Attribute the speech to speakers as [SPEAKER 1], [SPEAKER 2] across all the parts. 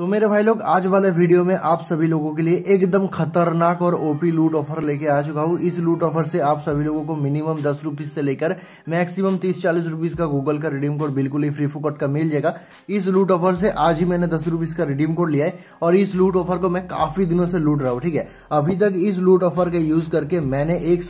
[SPEAKER 1] तो मेरे भाई लोग आज वाले वीडियो में आप सभी लोगों के लिए एकदम खतरनाक और ओपी लूट ऑफर लेके आ चुका हूँ इस लूट ऑफर से आप सभी लोगों को मिनिमम दस रुपीज से लेकर मैक्सिमम तीस चालीस रुपीज का गूगल का रिडीम कोड बिल्कुल ही फ्री फोकट का मिल जाएगा इस लूट ऑफर से आज ही मैंने दस रुपीज का रिडीम कोड लिया है और इस लूट ऑफर को मैं काफी दिनों से लूट रहा हूँ ठीक है अभी तक इस लूट ऑफर का यूज करके मैंने एक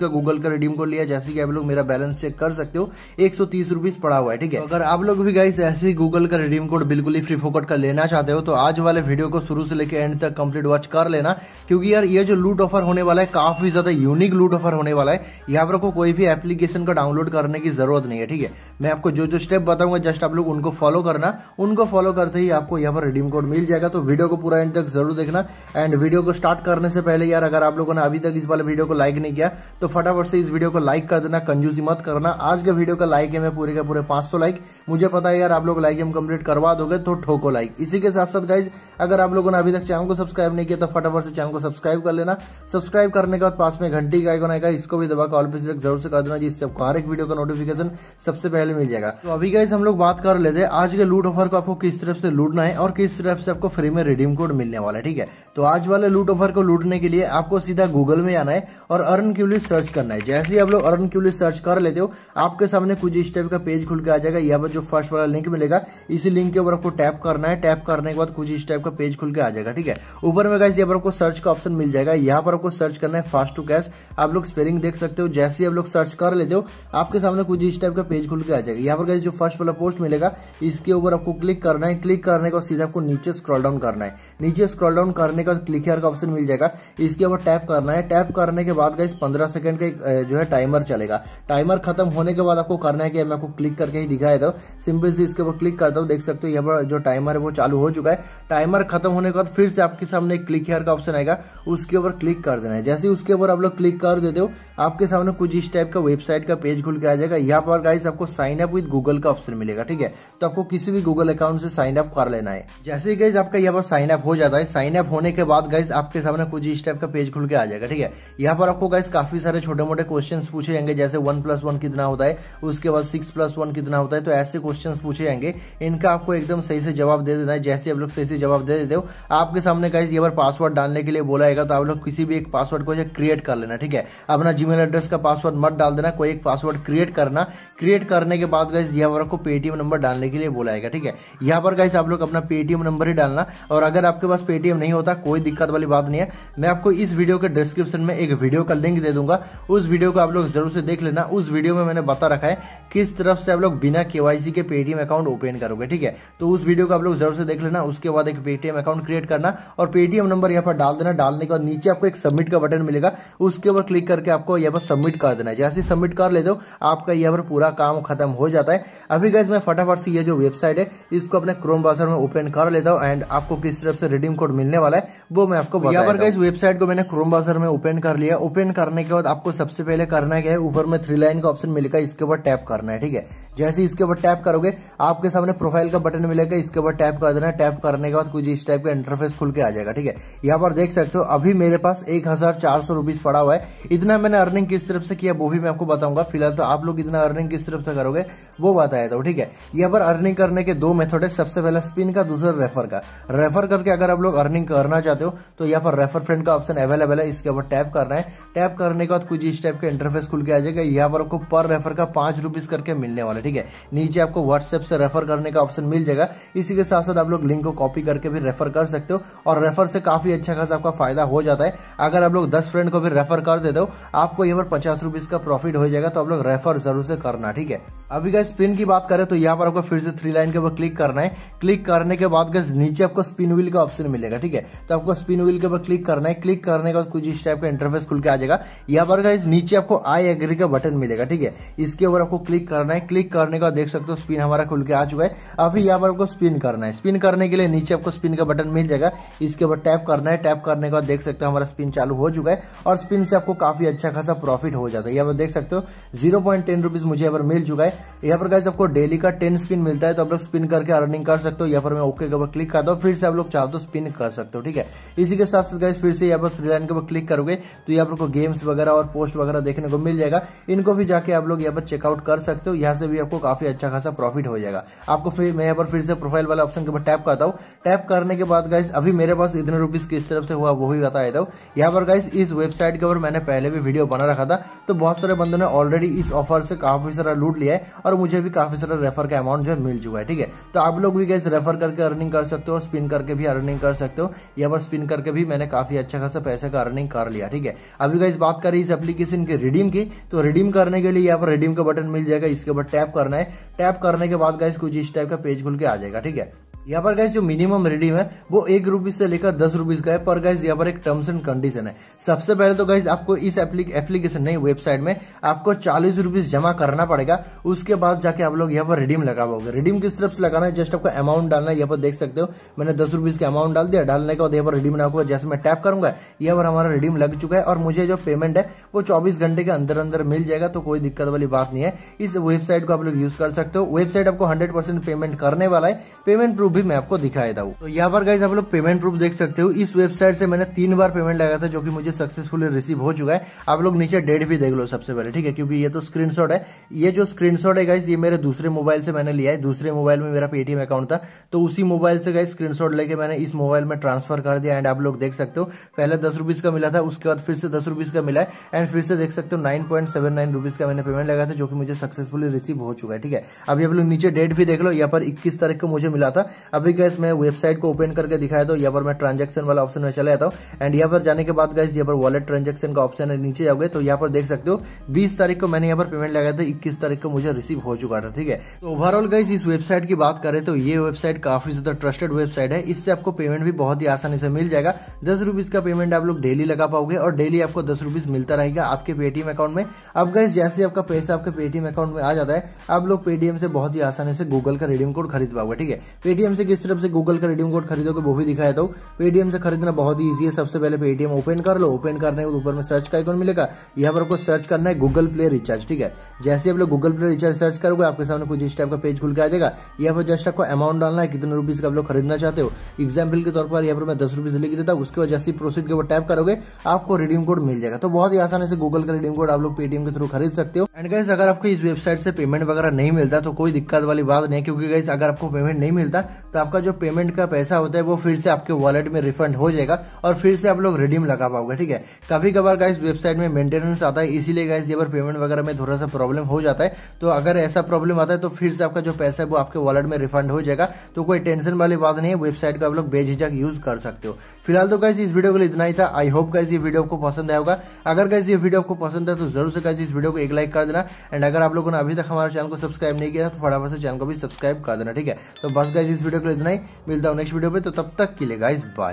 [SPEAKER 1] का गूगल का रिडीम कोड लिया जैसे कि आप लोग मेरा बैलेंस चेक कर सकते हो एक पड़ा हुआ है ठीक है तो अगर आप लोग भी गाइस ऐसे गूगल का रिडीम कोड बिल्कुल ही फ्री फोकट का लेना चाहते हो तो आज वाले वीडियो को शुरू से लेकर एंड तक कंप्लीट वॉच कर लेना क्योंकि यार ये जो लूट ऑफर होने वाला है काफी ज्यादा यूनिक लूट ऑफर होने वाला है यहाँ पर आपको कोई भी एप्लीकेशन का डाउनलोड करने की जरूरत नहीं है ठीक है मैं आपको जो जो स्टेप बताऊंगा जस्ट आप लोग उनको फॉलो करना उनको फॉलो करते ही आपको यहाँ पर रिडीम कोड मिल जाएगा तो वीडियो को पूरा एंड तक जरूर देखना एंड वीडियो को स्टार्ट करने से पहले यार अगर आप लोगों ने अभी तक इस वाले वीडियो को लाइक नहीं किया तो फटाफट से इस वीडियो को लाइक कर देना कंजूसी मत करना आज के वीडियो का लाइक है मैं पूरे के पूरे पांच लाइक मुझे पता है यार आप लोग लाइक हम कंप्लीट करवा दोगे तो ठोको लाइक इसी इसी के साथ साथ गाइज अगर आप लोगों ने अभी तक चैनल को सब्सक्राइब नहीं किया तो फटाफट से चैनल को सब्सक्राइब कर लेना सब्सक्राइब करने के बाद पास में घंटी का आइकन आएगा इसको भी दबा कॉल पर जरूर से कर देना जिससे आपको हर एक वीडियो का नोटिफिकेशन सबसे पहले मिल जाएगा तो अभी गाइज हम लोग बात कर लेते हैं आज के लूट ऑफर को आपको किस तरफ से लूटना है और किस तरफ से आपको फ्री में रिडीम कोड मिलने वाला है ठीक है तो आज वाले लूट ऑफर को लूटने के लिए आपको सीधा गूगल में आना है और अर्न क्यूली सर्च करना है जैसे ही आप लोग अर्न क्यूली सर्च कर लेते हो आपके सामने कुछ इस टाइप का पेज खुल के आ जाएगा यहाँ पर जो फर्स्ट वाला लिंक मिलेगा इसी लिंक के ऊपर आपको टैप करना है टैप करने के बाद कुछ इस टाइप आपका पेज खुल के आ जाएगा ठीक है ऊपर में गाइस यहाँ पर आपको सर्च का ऑप्शन मिल जाएगा यहाँ पर आपको सर्च करना है फास्ट टू कैश आप लोग स्पेलिंग देख सकते हो जैसे ही आप लोग सर्च कर लेते हो आपके सामने कुछ इस टाइप का पेज खुल के आ जाएगा यहाँ पर गाइस जो फर्स्ट वाला पोस्ट मिलेगा इसके ऊपर आपको क्लिक करना है क्लिक करने का सीधा आपको नीचे स्क्रॉल डाउन करना है नीचे स्क्रॉल डाउन करने का क्लिक हेयर का ऑप्शन मिल जाएगा इसके ऊपर टैप करना है टैप करने के बाद गाइस पंद्रह सेकंड का जो है टाइमर चलेगा टाइमर खत्म होने के बाद आपको करना है कि मैं आपको क्लिक करके ही दिखाया था सिंपल से इसके ऊपर क्लिक करता हूँ देख सकते हो यहाँ पर जो टाइमर है वो चालू हो चुका है टाइमर टाइमर खत्म होने के बाद फिर से आपके सामने क्लिक हेयर का ऑप्शन आएगा उसके ऊपर क्लिक कर देना है जैसे उसके ऊपर आप लोग क्लिक कर देते हो आपके सामने कुछ इस टाइप का वेबसाइट का पेज खुल के आ जाएगा यहाँ पर गाइस आपको साइन अप विद गूगल का ऑप्शन मिलेगा ठीक है तो आपको किसी भी गूगल अकाउंट से साइन अप कर लेना है जैसे ही गाइज आपका यहाँ पर साइन अप हो जाता है साइन अप होने के बाद गाइज आपके सामने कुछ इस टाइप का पेज खुल के आ जाएगा ठीक है यहाँ पर आपको गाइज काफी सारे छोटे मोटे क्वेश्चन पूछे जाएंगे जैसे वन प्लस वन कितना होता है उसके बाद सिक्स प्लस वन कितना होता है तो ऐसे क्वेश्चन पूछे जाएंगे इनका आपको एकदम सही से जवाब दे देना है जैसे आप लोग सही से जवाब दे देते हो आपके सामने कहीं ये बार पासवर्ड डालने के लिए बोला तो आप लोग किसी भी एक पासवर्ड को क्रिएट कर लेना ठीक है अपना जीमेल एड्रेस का पासवर्ड मत डाल देना कोई एक पासवर्ड क्रिएट करना क्रिएट करने के बाद गाइज यहाँ पर आपको पेटीएम नंबर डालने के लिए बोला बोलाएगा ठीक है यहाँ पर गाइज आप लोग अपना पेटीएम नंबर ही डालना और अगर आपके पास पेटीएम नहीं होता कोई दिक्कत वाली बात नहीं है मैं आपको इस वीडियो के डिस्क्रिप्शन में एक वीडियो का लिंक दे दूंगा उस वीडियो को आप लोग जरूर से देख लेना उस वीडियो में मैंने बता रखा है किस तरफ से आप लोग बिना केवाईसी के पेटीएम अकाउंट ओपन करोगे ठीक है तो उस वीडियो को आप लोग जरूर से देख लेना उसके बाद एक पेटीएम अकाउंट क्रिएट करना और पेटीएम नंबर यहाँ पर डाल देना डालने के बाद नीचे आपको एक सबमिट का बटन मिलेगा उसके ऊपर क्लिक करके आपको यहाँ पर सबमिट कर देना है जैसे सबमिट कर ले दो आपका यहाँ पर पूरा काम खत्म हो जाता है अभी गैस मैं फटाफट से ये जो वेबसाइट है इसको अपने क्रोम ब्राउजर में ओपन कर लेता हूँ एंड आपको किस तरफ से रिडीम कोड मिलने वाला है वो मैं आपको यहाँ पर गैस वेबसाइट को मैंने क्रोम ब्राउजर में ओपन कर लिया ओपन करने के बाद आपको सबसे पहले करना क्या है ऊपर में थ्री लाइन का ऑप्शन मिलेगा इसके ऊपर टैप कर फॉर्म है ठीक है जैसे इसके ऊपर टैप करोगे आपके सामने प्रोफाइल का बटन मिलेगा इसके ऊपर टैप कर देना टैप करने के बाद कुछ इस टाइप का इंटरफेस खुल के आ जाएगा ठीक है यहाँ पर देख सकते हो अभी मेरे पास एक हजार चार सौ रुपीज पड़ा हुआ है इतना मैंने अर्निंग किस तरफ से किया वो भी मैं आपको बताऊंगा फिलहाल तो आप लोग इतना अर्निंग किस तरफ से करोगे वो बताया था ठीक है यहाँ पर अर्निंग करने के दो मेथड है सबसे पहला स्पिन का दूसरा रेफर का रेफर करके अगर आप लोग अर्निंग करना चाहते हो तो यहाँ पर रेफर फ्रेंड का ऑप्शन अवेलेबल है इसके ऊपर टैप करना है टैप करने के बाद कुछ इस टाइप का इंटरफेस खुल के आ जाएगा यहाँ पर आपको पर रेफर का पांच रुपीज करके मिलने वाला ठीक है नीचे आपको व्हाट्सएप से रेफर करने का ऑप्शन मिल जाएगा इसी के साथ साथ आप लोग लिंक को कॉपी करके भी रेफर कर सकते हो और रेफर से काफी अच्छा खासा आपका फायदा हो जाता है अगर आप लोग दस फ्रेंड को भी रेफर कर देते हो आपको यहाँ पर पचास रुपीज का प्रॉफिट हो जाएगा तो आप लोग रेफर जरूर से करना ठीक है अभी का स्पिन की बात करें तो यहाँ पर आपको फिर से थ्री लाइन के ऊपर क्लिक करना है क्लिक करने के बाद नीचे आपको स्पिन व्हील का ऑप्शन मिलेगा ठीक है तो आपको स्पिन व्हील के ऊपर क्लिक करना है क्लिक करने के बाद कुछ इस टाइप का इंटरफेस खुल के आ जाएगा यहाँ पर नीचे आपको आई एग्री का बटन मिलेगा ठीक है इसके ऊपर आपको क्लिक करना है क्लिक करने का देख सकते हो स्पिन हमारा खुल के आ चुका है अभी यहाँ पर आपको स्पिन करना है स्पिन करने के लिए नीचे आपको स्पिन का बटन मिल जाएगा इसके ऊपर टैप करना है टैप करने का देख सकते हो हमारा स्पिन चालू हो चुका है और स्पिन से आपको काफी अच्छा खासा प्रॉफिट हो जाता है यहाँ पर देख सकते हो जीरो पॉइंट मुझे यहाँ पर मिल चुका है यहाँ पर गाइस आपको डेली का टेन स्पिन मिलता है तो आप लोग स्पिन करके अर्निंग कर सकते हो यहाँ पर मैं ओके के ऊपर क्लिक करता हूँ फिर से आप लोग चाहो तो स्पिन कर सकते हो ठीक है इसी के साथ साथ गाइस फिर से यहाँ पर थ्री लाइन के ऊपर क्लिक करोगे तो यहाँ पर गेम्स वगैरह और पोस्ट वगैरह देखने को मिल जाएगा इनको भी जाके आप लोग यहाँ पर चेकआउट कर सकते हो यहाँ से भी आपको काफ़ी अच्छा खासा प्रॉफिट हो जाएगा आपको फिर मैं यहाँ पर फिर से प्रोफाइल वाला ऑप्शन के ऊपर टैप करता हूँ टैप करने के बाद गाइस अभी मेरे पास इतने रुपीज़ किस तरफ से हुआ वो भी बता देता हूँ यहाँ पर गाइस इस वेबसाइट के ऊपर मैंने पहले भी वीडियो बना रखा था तो बहुत सारे बंदों ने ऑलरेडी इस ऑफर से काफ़ी सारा लूट लिया है और मुझे भी काफ़ी सारा रेफर का अमाउंट जो है मिल चुका है ठीक है तो आप लोग भी गैस रेफर करके अर्निंग कर सकते हो स्पिन करके भी अर्निंग कर सकते हो यहाँ पर स्पिन करके भी मैंने काफ़ी अच्छा खासा पैसे का अर्निंग कर लिया ठीक है अभी गैस बात करें इस एप्लीकेशन के रिडीम की तो रिडीम करने के लिए यहाँ पर रिडीम का बटन मिल जाएगा इसके ऊपर टैप करना है टैप करने के बाद गैस कुछ इस टाइप का पेज खुल के आ जाएगा ठीक है यहाँ पर गैस जो मिनिमम रिडीम है वो एक रुपीज से लेकर दस रुपीज का है पर गैस यहाँ पर एक टर्म्स एंड कंडीशन है सबसे पहले तो गाइज आपको इस एप्लीकेशन नहीं वेबसाइट में आपको चालीस रुपीज जमा करना पड़ेगा उसके बाद जाके आप लोग यहाँ पर रिडीम लगा पाओगे रिडीम किस तरफ से लगाना है जस्ट आपको अमाउंट डालना है यहाँ पर देख सकते हो मैंने दस रुपीज का अमाउंट डाल दिया डालने के बाद यहाँ पर रिडीम ना जैसे मैं टैप करूंगा यहाँ पर हमारा रिडीम लग चुका है और मुझे जो पेमेंट है वो चौबीस घंटे के अंदर अंदर मिल जाएगा तो कोई दिक्कत वाली बात नहीं है इस वेबसाइट को आप लोग यूज कर सकते हो वेबसाइट आपको हंड्रेड परसेंट पेमेंट करने वाला है पेमेंट प्रूफ भी मैं आपको दिखाया था तो यहाँ पर गाइज आप लोग पेमेंट प्रूफ देख सकते हो इस वेबसाइट से मैंने तीन बार पेमेंट लगाया था जो कि मुझे सक्सेसफुली रिसीव हो चुका है आप लोग नीचे डेट भी देख लो सबसे पहले ठीक है क्योंकि ये तो स्क्रीनशॉट है ये जो स्क्रीनशॉट है गाइस ये मेरे दूसरे मोबाइल से मैंने लिया है दूसरे मोबाइल में मेरा पेटीएम अकाउंट था तो उसी मोबाइल से गाइस स्क्रीनशॉट लेके मैंने इस मोबाइल में ट्रांसफर कर दिया एंड आप लोग देख सकते हो पहले दस रुपीज का मिला था उसके बाद फिर से दस रुपीज का मिला है एंड फिर से देख सकते हो nine point seven nine rupees का मैंने पेमेंट लगाया था जो कि मुझे सक्सेसफुली रिसीव हो चुका है ठीक है अभी आप लोग नीचे डेट भी देख लो यहाँ पर इक्कीस तारीख को मुझे मिला था अभी गैस मैं वेबसाइट को ओपन करके दिखाया तो यहाँ पर मैं ट्रांजेक्शन वाला ऑप्शन में चला जाता हूँ एंड यहाँ पर जाने के बाद गैस पर वॉलेट ट्रांजेक्शन का ऑप्शन है नीचे जाओगे तो यहाँ पर देख सकते हो बीस तारीख को मैंने यहाँ पर पेमेंट लगाया था इक्कीस तारीख को मुझे रिसीव हो चुका था ठीक है तो ओवरऑल गाइज इस वेबसाइट की बात करें तो ये वेबसाइट काफी ज्यादा ट्रस्टेड वेबसाइट है इससे आपको पेमेंट भी बहुत ही आसानी से मिल जाएगा दस रुपीज का पेमेंट आप लोग डेली लगा पाओगे और डेली आपको दस रुपीज मिलता रहेगा आपके पेटीएम अकाउंट में अब गाइज जैसे आपका पैसा आपके पेटीएम अकाउंट में आ जाता है आप लोग पेटीएम से बहुत ही आसानी से गूगल का रिडीम कोड खरीद पाओगे ठीक है पेटीएम से किस तरफ से गूगल का रिडीम कोड खरीदोगे वो भी दिखाया था पेटीएम से खरीदना बहुत ही ईजी है सबसे पहले पेटीएम ओपन कर लो ओपन करने के ऊपर में सर्च का आइकॉन मिलेगा यहाँ पर आपको सर्च करना है गूगल प्ले रिचार्ज ठीक है जैसे आप लोग गूगल प्ले रिचार्ज सर्च करोगे आपके सामने कुछ इस टाइप का पेज खुल के आ जाएगा यहाँ पर जस्ट आपको अमाउंट डालना है कितने रुपीज का आप लोग खरीदना चाहते हो एग्जाम्पल के तौर पर यहाँ पर मैं दस रुपीज लिख देता हूँ उसके बाद जैसे प्रोसीड के ऊपर टाइप करोगे आपको रिडीम कोड मिल जाएगा तो बहुत ही आसानी से गूगल का रिडीम कोड आप लोग पेटीएम के थ्रू खरीद सकते हो एंड गाइज अगर आपको इस वेबसाइट से पेमेंट वगैरह नहीं मिलता तो कोई दिक्कत वाली बात नहीं क्योंकि गाइज अगर आपको पेमेंट नहीं मिलता तो आपका जो पेमेंट का पैसा होता है वो फिर से आपके वॉलेट में रिफंड हो जाएगा और फिर से आप लोग रिडीम लगा पाओगे है ठीक है कभी कभार गाइस वेबसाइट में मेंटेनेंस आता है इसीलिए गाइस ये बार पेमेंट वगैरह में थोड़ा सा प्रॉब्लम हो जाता है तो अगर ऐसा प्रॉब्लम आता है तो फिर से आपका जो पैसा है वो आपके वॉलेट में रिफंड हो जाएगा तो कोई टेंशन वाली बात नहीं है वेबसाइट का आप लोग बेझिझक यूज कर सकते हो फिलहाल तो गाइज इस वीडियो को इतना ही था आई होप गाइज ये वीडियो आपको पसंद आया होगा अगर गाइज ये वीडियो आपको पसंद है तो जरूर से गाइज इस वीडियो को एक लाइक कर देना एंड अगर आप लोगों ने अभी तक हमारे चैनल को सब्सक्राइब नहीं किया तो फटाफट से चैनल को भी सब्सक्राइब कर देना ठीक है तो बस गाइज इस वीडियो को इतना ही मिलता हूँ नेक्स्ट वीडियो पे तो तब तक के लिए गाइज बाय